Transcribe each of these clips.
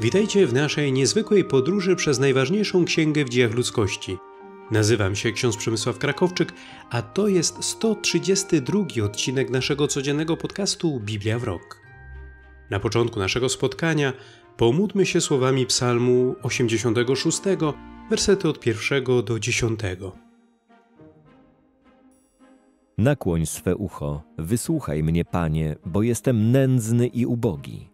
Witajcie w naszej niezwykłej podróży przez najważniejszą księgę w dziejach ludzkości. Nazywam się ksiądz Przemysław Krakowczyk, a to jest 132 odcinek naszego codziennego podcastu Biblia w rok. Na początku naszego spotkania pomódmy się słowami Psalmu 86, wersety od 1 do 10. Nakłoń swe ucho, wysłuchaj mnie, Panie, bo jestem nędzny i ubogi.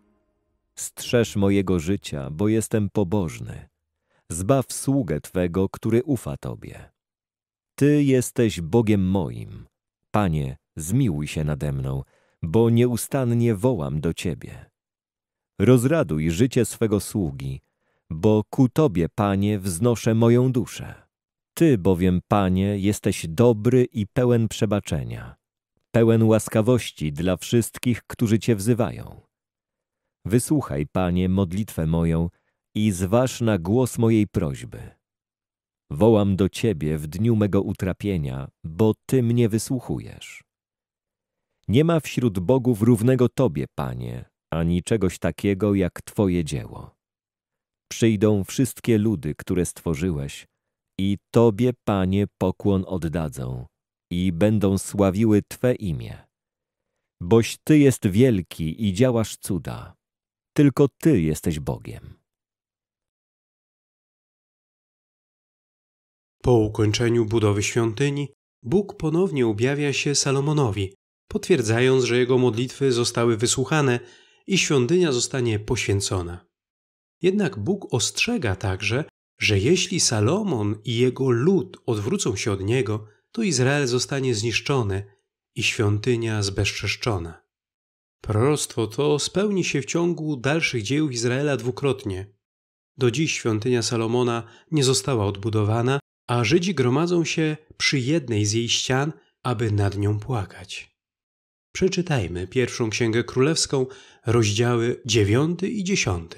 Strzeż mojego życia, bo jestem pobożny. Zbaw sługę Twego, który ufa Tobie. Ty jesteś Bogiem moim. Panie, zmiłuj się nade mną, bo nieustannie wołam do Ciebie. Rozraduj życie swego sługi, bo ku Tobie, Panie, wznoszę moją duszę. Ty bowiem, Panie, jesteś dobry i pełen przebaczenia, pełen łaskawości dla wszystkich, którzy Cię wzywają. Wysłuchaj, Panie, modlitwę moją i zważ na głos mojej prośby. Wołam do Ciebie w dniu mego utrapienia, bo Ty mnie wysłuchujesz. Nie ma wśród bogów równego Tobie, Panie, ani czegoś takiego jak Twoje dzieło. Przyjdą wszystkie ludy, które stworzyłeś, i Tobie, Panie, pokłon oddadzą i będą sławiły Twe imię. Boś Ty jest wielki i działasz cuda. Tylko Ty jesteś Bogiem. Po ukończeniu budowy świątyni, Bóg ponownie objawia się Salomonowi, potwierdzając, że jego modlitwy zostały wysłuchane i świątynia zostanie poświęcona. Jednak Bóg ostrzega także, że jeśli Salomon i jego lud odwrócą się od niego, to Izrael zostanie zniszczony i świątynia zbezczeszczona. Proroctwo to spełni się w ciągu dalszych dzieł Izraela dwukrotnie. Do dziś świątynia Salomona nie została odbudowana, a Żydzi gromadzą się przy jednej z jej ścian, aby nad nią płakać. Przeczytajmy pierwszą księgę królewską, rozdziały 9 i 10.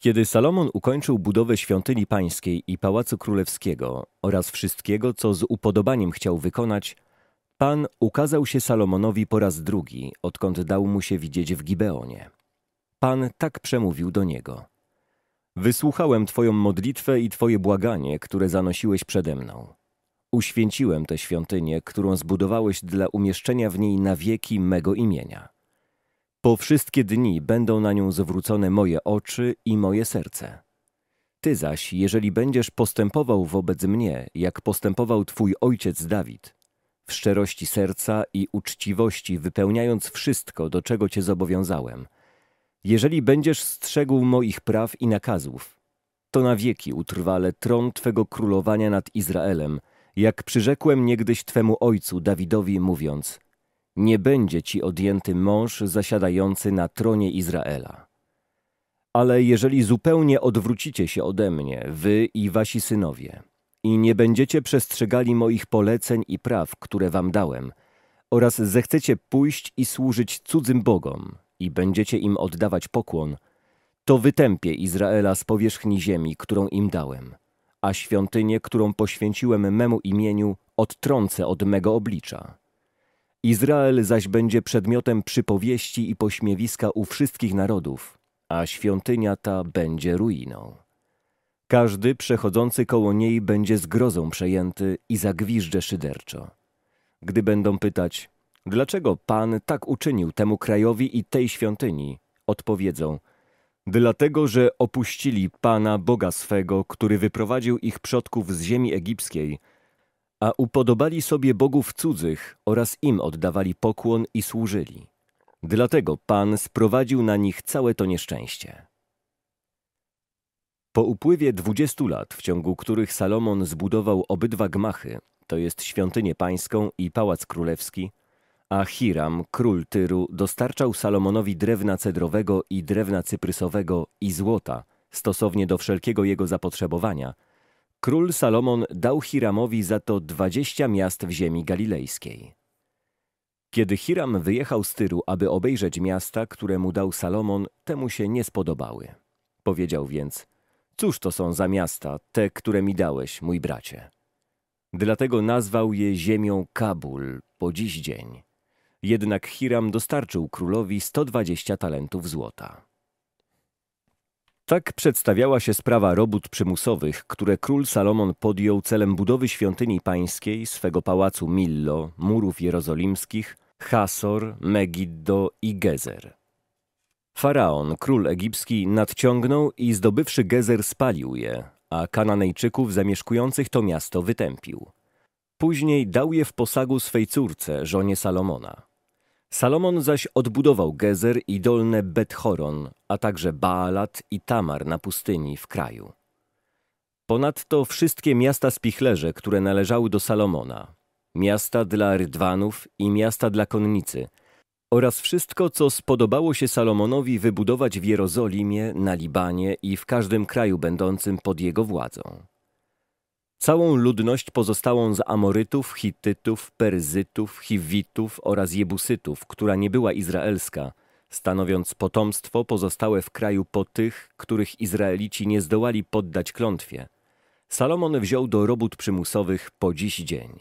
Kiedy Salomon ukończył budowę świątyni pańskiej i pałacu królewskiego oraz wszystkiego, co z upodobaniem chciał wykonać, Pan ukazał się Salomonowi po raz drugi, odkąd dał mu się widzieć w Gibeonie. Pan tak przemówił do niego. Wysłuchałem Twoją modlitwę i Twoje błaganie, które zanosiłeś przede mną. Uświęciłem tę świątynię, którą zbudowałeś dla umieszczenia w niej na wieki mego imienia. Po wszystkie dni będą na nią zwrócone moje oczy i moje serce. Ty zaś, jeżeli będziesz postępował wobec mnie, jak postępował twój ojciec Dawid, w szczerości serca i uczciwości, wypełniając wszystko, do czego Cię zobowiązałem. Jeżeli będziesz strzegł moich praw i nakazów, to na wieki utrwale tron Twego królowania nad Izraelem, jak przyrzekłem niegdyś Twemu ojcu Dawidowi, mówiąc: Nie będzie Ci odjęty mąż zasiadający na tronie Izraela. Ale jeżeli zupełnie odwrócicie się ode mnie, Wy i Wasi synowie, i nie będziecie przestrzegali moich poleceń i praw, które wam dałem, oraz zechcecie pójść i służyć cudzym bogom i będziecie im oddawać pokłon, to wytępię Izraela z powierzchni ziemi, którą im dałem, a świątynię, którą poświęciłem memu imieniu, odtrącę od mego oblicza. Izrael zaś będzie przedmiotem przypowieści i pośmiewiska u wszystkich narodów, a świątynia ta będzie ruiną. Każdy przechodzący koło niej będzie zgrozą przejęty i zagwiżdże szyderczo. Gdy będą pytać, dlaczego Pan tak uczynił temu krajowi i tej świątyni, odpowiedzą, dlatego, że opuścili Pana Boga swego, który wyprowadził ich przodków z ziemi egipskiej, a upodobali sobie bogów cudzych oraz im oddawali pokłon i służyli. Dlatego Pan sprowadził na nich całe to nieszczęście. Po upływie 20 lat, w ciągu których Salomon zbudował obydwa gmachy, to jest świątynię pańską i pałac królewski, a Hiram, król Tyru, dostarczał Salomonowi drewna cedrowego i drewna cyprysowego i złota, stosownie do wszelkiego jego zapotrzebowania, król Salomon dał Hiramowi za to dwadzieścia miast w ziemi galilejskiej. Kiedy Hiram wyjechał z Tyru, aby obejrzeć miasta, które mu dał Salomon, temu się nie spodobały. Powiedział więc – Cóż to są za miasta, te, które mi dałeś, mój bracie? Dlatego nazwał je ziemią Kabul po dziś dzień. Jednak Hiram dostarczył królowi 120 talentów złota. Tak przedstawiała się sprawa robót przymusowych, które król Salomon podjął celem budowy świątyni pańskiej, swego pałacu Millo, murów jerozolimskich, Hasor, Megiddo i Gezer. Faraon, król egipski, nadciągnął i zdobywszy Gezer spalił je, a Kananejczyków zamieszkujących to miasto wytępił. Później dał je w posagu swej córce, żonie Salomona. Salomon zaś odbudował Gezer i dolne Bethoron, a także Baalat i Tamar na pustyni w kraju. Ponadto wszystkie miasta spichlerze, które należały do Salomona, miasta dla rydwanów i miasta dla konnicy – oraz wszystko, co spodobało się Salomonowi wybudować w Jerozolimie, na Libanie i w każdym kraju będącym pod jego władzą. Całą ludność pozostałą z Amorytów, Hitytów, Perzytów, Hiwitów oraz Jebusytów, która nie była izraelska, stanowiąc potomstwo pozostałe w kraju po tych, których Izraelici nie zdołali poddać klątwie, Salomon wziął do robót przymusowych po dziś dzień.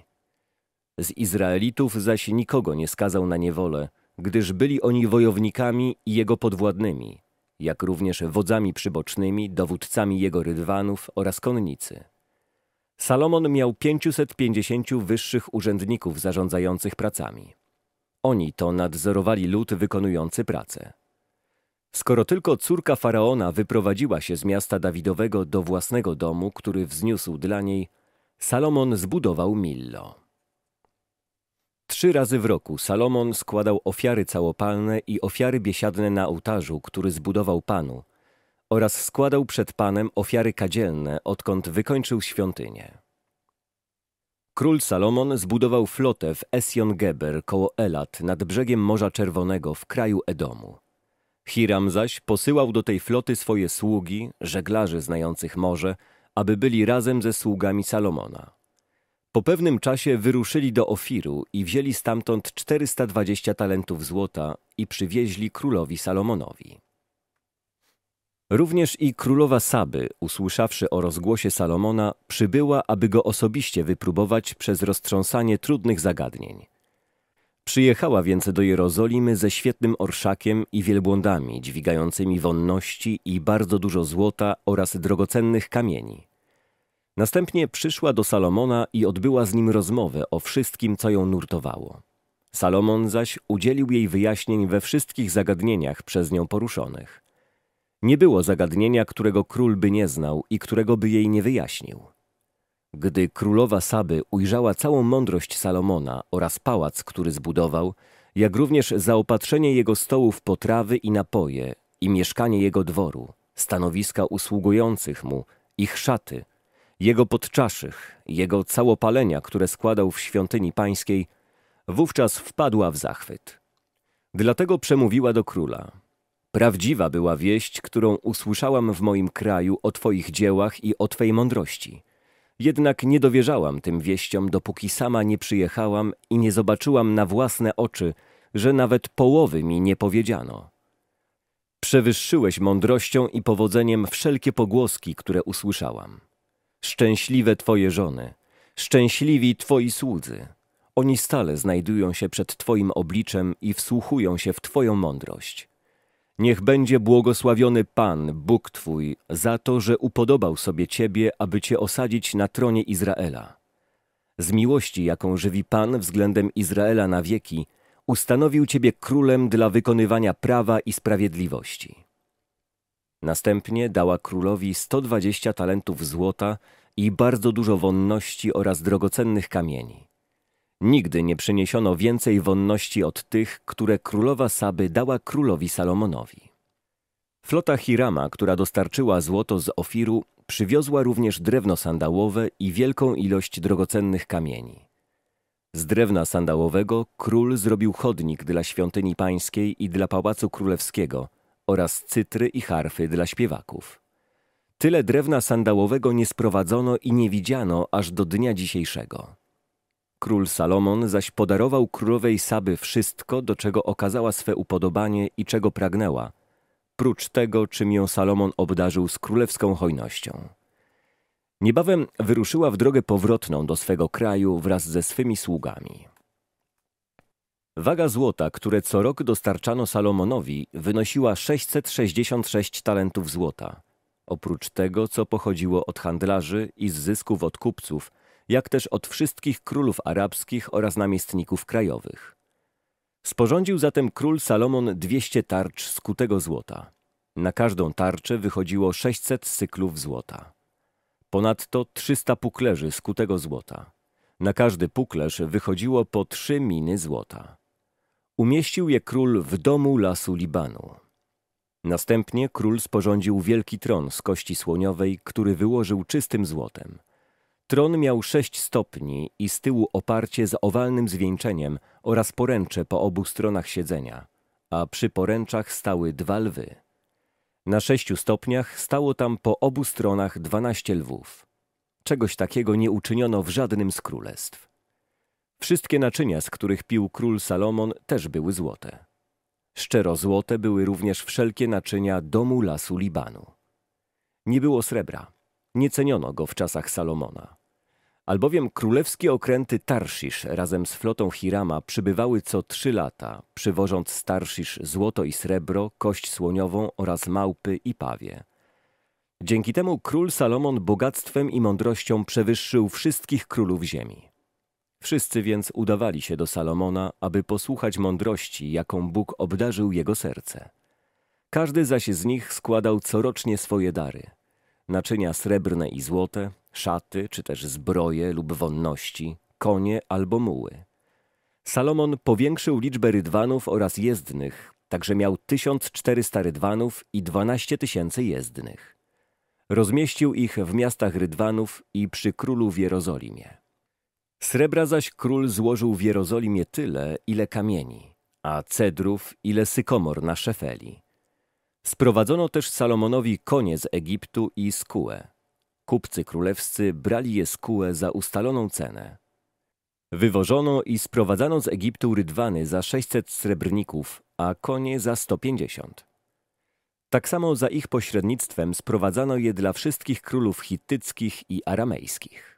Z Izraelitów zaś nikogo nie skazał na niewolę, gdyż byli oni wojownikami i jego podwładnymi, jak również wodzami przybocznymi, dowódcami jego rydwanów oraz konnicy. Salomon miał 550 wyższych urzędników zarządzających pracami. Oni to nadzorowali lud wykonujący pracę. Skoro tylko córka faraona wyprowadziła się z miasta Dawidowego do własnego domu, który wzniósł dla niej, Salomon zbudował Millo. Trzy razy w roku Salomon składał ofiary całopalne i ofiary biesiadne na ołtarzu, który zbudował Panu, oraz składał przed Panem ofiary kadzielne, odkąd wykończył świątynię. Król Salomon zbudował flotę w Esjon-Geber koło Elat nad brzegiem Morza Czerwonego w kraju Edomu. Hiram zaś posyłał do tej floty swoje sługi, żeglarzy znających morze, aby byli razem ze sługami Salomona. Po pewnym czasie wyruszyli do Ofiru i wzięli stamtąd 420 talentów złota i przywieźli królowi Salomonowi. Również i królowa Saby, usłyszawszy o rozgłosie Salomona, przybyła, aby go osobiście wypróbować przez roztrząsanie trudnych zagadnień. Przyjechała więc do Jerozolimy ze świetnym orszakiem i wielbłądami dźwigającymi wonności i bardzo dużo złota oraz drogocennych kamieni. Następnie przyszła do Salomona i odbyła z nim rozmowę o wszystkim, co ją nurtowało. Salomon zaś udzielił jej wyjaśnień we wszystkich zagadnieniach przez nią poruszonych. Nie było zagadnienia, którego król by nie znał i którego by jej nie wyjaśnił. Gdy królowa Saby ujrzała całą mądrość Salomona oraz pałac, który zbudował, jak również zaopatrzenie jego stołów potrawy i napoje i mieszkanie jego dworu, stanowiska usługujących mu, ich szaty – jego podczaszych, jego całopalenia, które składał w świątyni pańskiej, wówczas wpadła w zachwyt. Dlatego przemówiła do króla. Prawdziwa była wieść, którą usłyszałam w moim kraju o Twoich dziełach i o Twej mądrości. Jednak nie dowierzałam tym wieściom, dopóki sama nie przyjechałam i nie zobaczyłam na własne oczy, że nawet połowy mi nie powiedziano. Przewyższyłeś mądrością i powodzeniem wszelkie pogłoski, które usłyszałam. Szczęśliwe Twoje żony, szczęśliwi Twoi słudzy. Oni stale znajdują się przed Twoim obliczem i wsłuchują się w Twoją mądrość. Niech będzie błogosławiony Pan, Bóg Twój, za to, że upodobał sobie Ciebie, aby Cię osadzić na tronie Izraela. Z miłości, jaką żywi Pan względem Izraela na wieki, ustanowił Ciebie królem dla wykonywania prawa i sprawiedliwości. Następnie dała królowi 120 talentów złota i bardzo dużo wonności oraz drogocennych kamieni. Nigdy nie przyniesiono więcej wonności od tych, które królowa Saby dała królowi Salomonowi. Flota Hirama, która dostarczyła złoto z Ofiru, przywiozła również drewno sandałowe i wielką ilość drogocennych kamieni. Z drewna sandałowego król zrobił chodnik dla świątyni pańskiej i dla pałacu królewskiego – oraz cytry i harfy dla śpiewaków. Tyle drewna sandałowego nie sprowadzono i nie widziano aż do dnia dzisiejszego. Król Salomon zaś podarował królowej Saby wszystko, do czego okazała swe upodobanie i czego pragnęła, prócz tego, czym ją Salomon obdarzył z królewską hojnością. Niebawem wyruszyła w drogę powrotną do swego kraju wraz ze swymi sługami. Waga złota, które co rok dostarczano Salomonowi, wynosiła 666 talentów złota. Oprócz tego, co pochodziło od handlarzy i z zysków od kupców, jak też od wszystkich królów arabskich oraz namiestników krajowych. Sporządził zatem król Salomon 200 tarcz skutego złota. Na każdą tarczę wychodziło 600 syklów złota. Ponadto 300 puklerzy skutego złota. Na każdy puklerz wychodziło po trzy miny złota. Umieścił je król w domu lasu Libanu. Następnie król sporządził wielki tron z kości słoniowej, który wyłożył czystym złotem. Tron miał sześć stopni i z tyłu oparcie z owalnym zwieńczeniem oraz poręcze po obu stronach siedzenia, a przy poręczach stały dwa lwy. Na sześciu stopniach stało tam po obu stronach dwanaście lwów. Czegoś takiego nie uczyniono w żadnym z królestw. Wszystkie naczynia, z których pił król Salomon, też były złote. Szczero złote były również wszelkie naczynia domu lasu Libanu. Nie było srebra, nie ceniono go w czasach Salomona. Albowiem królewskie okręty Tarsisz, razem z flotą Hirama przybywały co trzy lata, przywożąc z Tarsisz złoto i srebro, kość słoniową oraz małpy i pawie. Dzięki temu król Salomon bogactwem i mądrością przewyższył wszystkich królów ziemi. Wszyscy więc udawali się do Salomona, aby posłuchać mądrości, jaką Bóg obdarzył jego serce. Każdy zaś z nich składał corocznie swoje dary. Naczynia srebrne i złote, szaty czy też zbroje lub wonności, konie albo muły. Salomon powiększył liczbę rydwanów oraz jezdnych, także miał 1400 rydwanów i 12 tysięcy jezdnych. Rozmieścił ich w miastach rydwanów i przy królu w Jerozolimie. Srebra zaś król złożył w Jerozolimie tyle, ile kamieni, a cedrów, ile sykomor na Szefeli. Sprowadzono też Salomonowi konie z Egiptu i z Kupcy królewscy brali je z za ustaloną cenę. Wywożono i sprowadzano z Egiptu rydwany za 600 srebrników, a konie za 150. Tak samo za ich pośrednictwem sprowadzano je dla wszystkich królów hittyckich i aramejskich.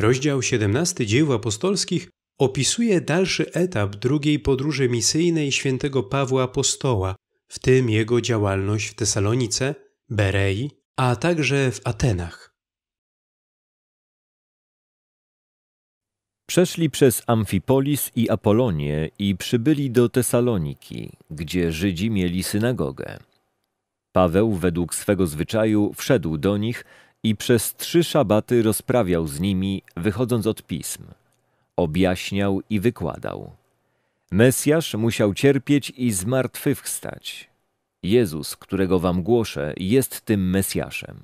Rozdział 17 dzieł apostolskich opisuje dalszy etap drugiej podróży misyjnej świętego Pawła Apostoła, w tym jego działalność w Tesalonice, Berei, a także w Atenach. Przeszli przez Amfipolis i Apolonię i przybyli do Tesaloniki, gdzie Żydzi mieli synagogę. Paweł według swego zwyczaju wszedł do nich – i przez trzy szabaty rozprawiał z nimi, wychodząc od pism. Objaśniał i wykładał. Mesjasz musiał cierpieć i zmartwychwstać. Jezus, którego wam głoszę, jest tym Mesjaszem.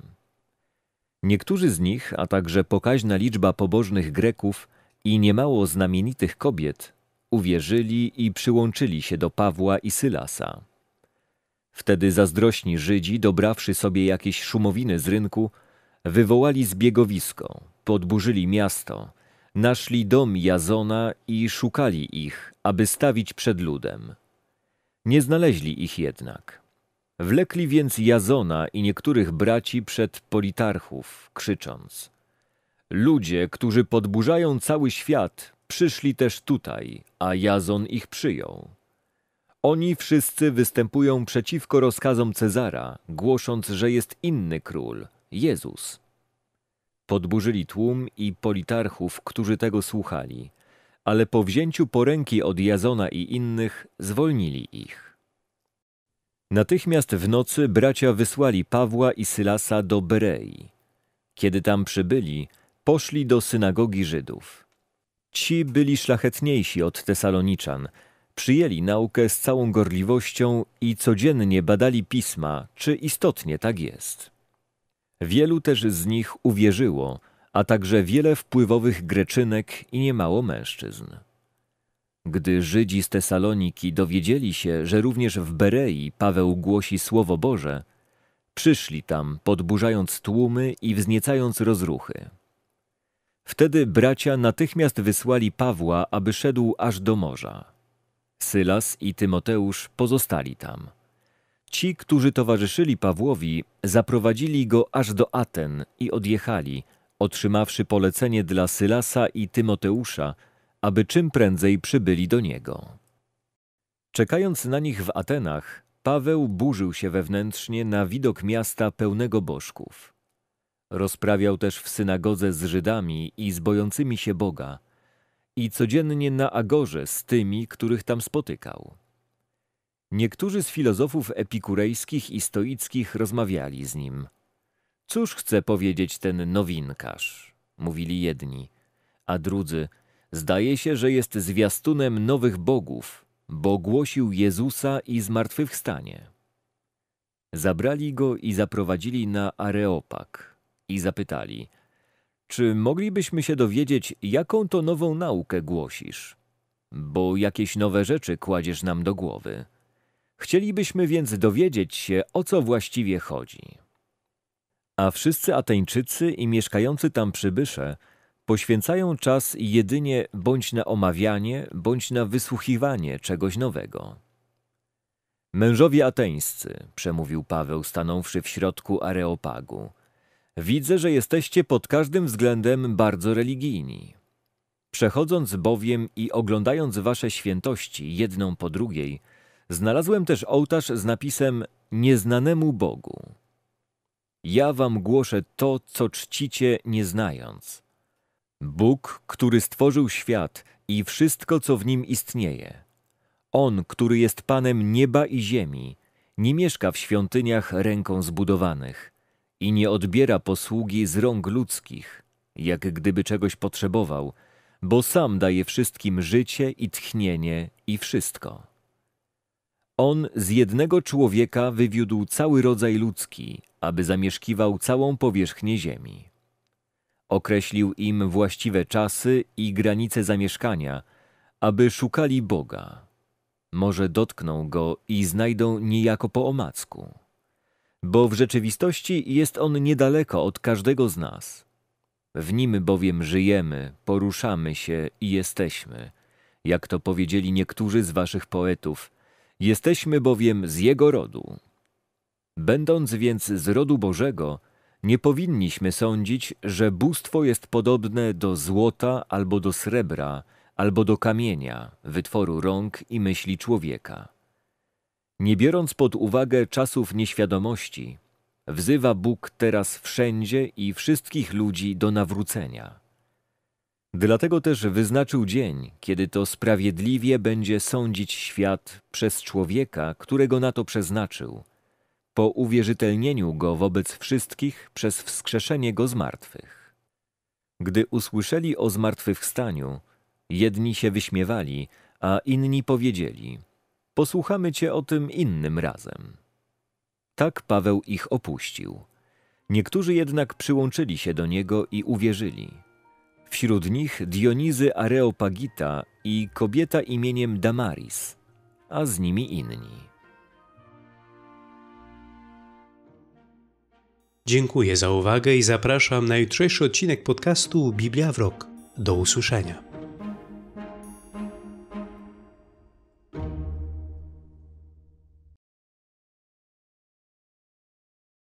Niektórzy z nich, a także pokaźna liczba pobożnych Greków i niemało znamienitych kobiet, uwierzyli i przyłączyli się do Pawła i Sylasa. Wtedy zazdrośni Żydzi, dobrawszy sobie jakieś szumowiny z rynku, Wywołali zbiegowisko, podburzyli miasto, naszli dom Jazona i szukali ich, aby stawić przed ludem. Nie znaleźli ich jednak. Wlekli więc Jazona i niektórych braci przed politarchów, krzycząc: Ludzie, którzy podburzają cały świat, przyszli też tutaj, a Jazon ich przyjął. Oni wszyscy występują przeciwko rozkazom Cezara, głosząc, że jest inny król, Jezus. Podburzyli tłum i politarchów, którzy tego słuchali, ale po wzięciu poręki od Jazona i innych zwolnili ich. Natychmiast w nocy bracia wysłali Pawła i Sylasa do Berei. Kiedy tam przybyli, poszli do synagogi Żydów. Ci byli szlachetniejsi od Tesaloniczan, przyjęli naukę z całą gorliwością i codziennie badali pisma, czy istotnie tak jest. Wielu też z nich uwierzyło, a także wiele wpływowych Greczynek i niemało mężczyzn. Gdy Żydzi z Tesaloniki dowiedzieli się, że również w Berei Paweł głosi Słowo Boże, przyszli tam, podburzając tłumy i wzniecając rozruchy. Wtedy bracia natychmiast wysłali Pawła, aby szedł aż do morza. Sylas i Tymoteusz pozostali tam. Ci, którzy towarzyszyli Pawłowi, zaprowadzili go aż do Aten i odjechali, otrzymawszy polecenie dla Sylasa i Tymoteusza, aby czym prędzej przybyli do niego. Czekając na nich w Atenach, Paweł burzył się wewnętrznie na widok miasta pełnego bożków. Rozprawiał też w synagodze z Żydami i z bojącymi się Boga i codziennie na Agorze z tymi, których tam spotykał. Niektórzy z filozofów epikurejskich i stoickich rozmawiali z nim. Cóż chce powiedzieć ten nowinkarz? Mówili jedni, a drudzy, zdaje się, że jest zwiastunem nowych bogów, bo głosił Jezusa i zmartwychwstanie. Zabrali go i zaprowadzili na Areopag i zapytali, czy moglibyśmy się dowiedzieć, jaką to nową naukę głosisz? Bo jakieś nowe rzeczy kładziesz nam do głowy. Chcielibyśmy więc dowiedzieć się, o co właściwie chodzi. A wszyscy Ateńczycy i mieszkający tam przybysze poświęcają czas jedynie bądź na omawianie, bądź na wysłuchiwanie czegoś nowego. Mężowie ateńscy, przemówił Paweł, stanąwszy w środku areopagu, widzę, że jesteście pod każdym względem bardzo religijni. Przechodząc bowiem i oglądając wasze świętości jedną po drugiej, Znalazłem też ołtarz z napisem Nieznanemu Bogu. Ja wam głoszę to, co czcicie nie znając. Bóg, który stworzył świat i wszystko, co w nim istnieje. On, który jest Panem nieba i ziemi, nie mieszka w świątyniach ręką zbudowanych i nie odbiera posługi z rąk ludzkich, jak gdyby czegoś potrzebował, bo sam daje wszystkim życie i tchnienie i wszystko. On z jednego człowieka wywiódł cały rodzaj ludzki, aby zamieszkiwał całą powierzchnię ziemi. Określił im właściwe czasy i granice zamieszkania, aby szukali Boga. Może dotkną go i znajdą niejako po omacku. Bo w rzeczywistości jest on niedaleko od każdego z nas. W nim bowiem żyjemy, poruszamy się i jesteśmy, jak to powiedzieli niektórzy z waszych poetów – Jesteśmy bowiem z Jego rodu. Będąc więc z rodu Bożego, nie powinniśmy sądzić, że bóstwo jest podobne do złota albo do srebra, albo do kamienia, wytworu rąk i myśli człowieka. Nie biorąc pod uwagę czasów nieświadomości, wzywa Bóg teraz wszędzie i wszystkich ludzi do nawrócenia. Dlatego też wyznaczył dzień, kiedy to sprawiedliwie będzie sądzić świat przez człowieka, którego na to przeznaczył, po uwierzytelnieniu go wobec wszystkich przez wskrzeszenie go z martwych. Gdy usłyszeli o zmartwychwstaniu, jedni się wyśmiewali, a inni powiedzieli: Posłuchamy cię o tym innym razem. Tak Paweł ich opuścił. Niektórzy jednak przyłączyli się do niego i uwierzyli. Wśród nich Dionizy Areopagita i kobieta imieniem Damaris, a z nimi inni. Dziękuję za uwagę i zapraszam na jutrzejszy odcinek podcastu Biblia w Rok. Do usłyszenia.